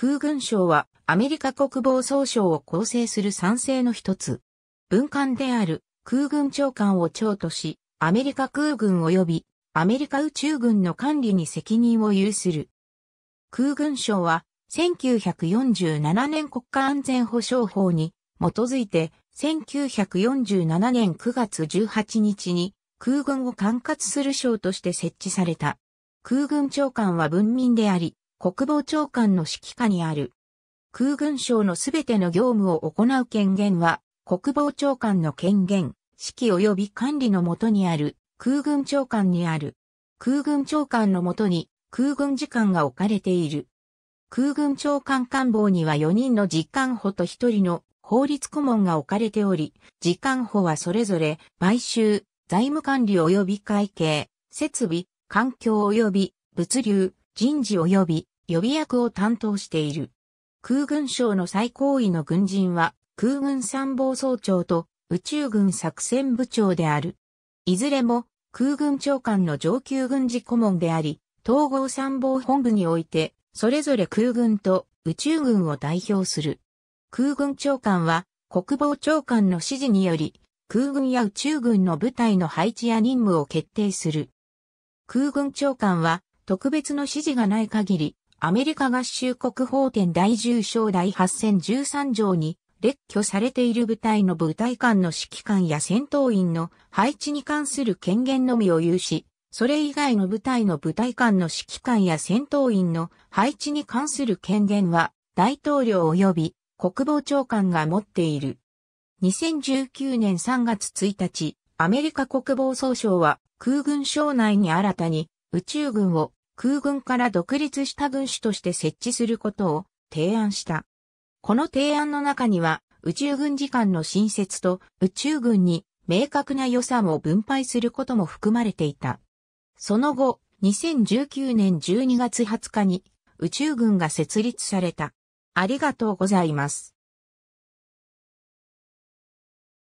空軍省はアメリカ国防総省を構成する賛成の一つ。文官である空軍長官を長とし、アメリカ空軍及びアメリカ宇宙軍の管理に責任を有する。空軍省は1947年国家安全保障法に基づいて1947年9月18日に空軍を管轄する省として設置された。空軍長官は文民であり、国防長官の指揮下にある。空軍省のすべての業務を行う権限は、国防長官の権限、指揮及び管理のもとにある、空軍長官にある。空軍長官のもとに、空軍次官が置かれている。空軍長官官房には4人の実官補と1人の法律顧問が置かれており、時官補はそれぞれ、買収、財務管理及び会計、設備、環境及び物流、人事及び予備役を担当している。空軍省の最高位の軍人は、空軍参謀総長と宇宙軍作戦部長である。いずれも空軍長官の上級軍事顧問であり、統合参謀本部において、それぞれ空軍と宇宙軍を代表する。空軍長官は国防長官の指示により、空軍や宇宙軍の部隊の配置や任務を決定する。空軍長官は特別の指示がない限り、アメリカ合衆国法典第10章第8013条に列挙されている部隊の部隊間の指揮官や戦闘員の配置に関する権限のみを有し、それ以外の部隊の部隊間の指揮官や戦闘員の配置に関する権限は大統領及び国防長官が持っている。2019年3月1日、アメリカ国防総省は空軍省内に新たに宇宙軍を空軍から独立した軍種として設置することを提案した。この提案の中には、宇宙軍時間の新設と宇宙軍に明確な予算を分配することも含まれていた。その後、2019年12月20日に宇宙軍が設立された。ありがとうございます。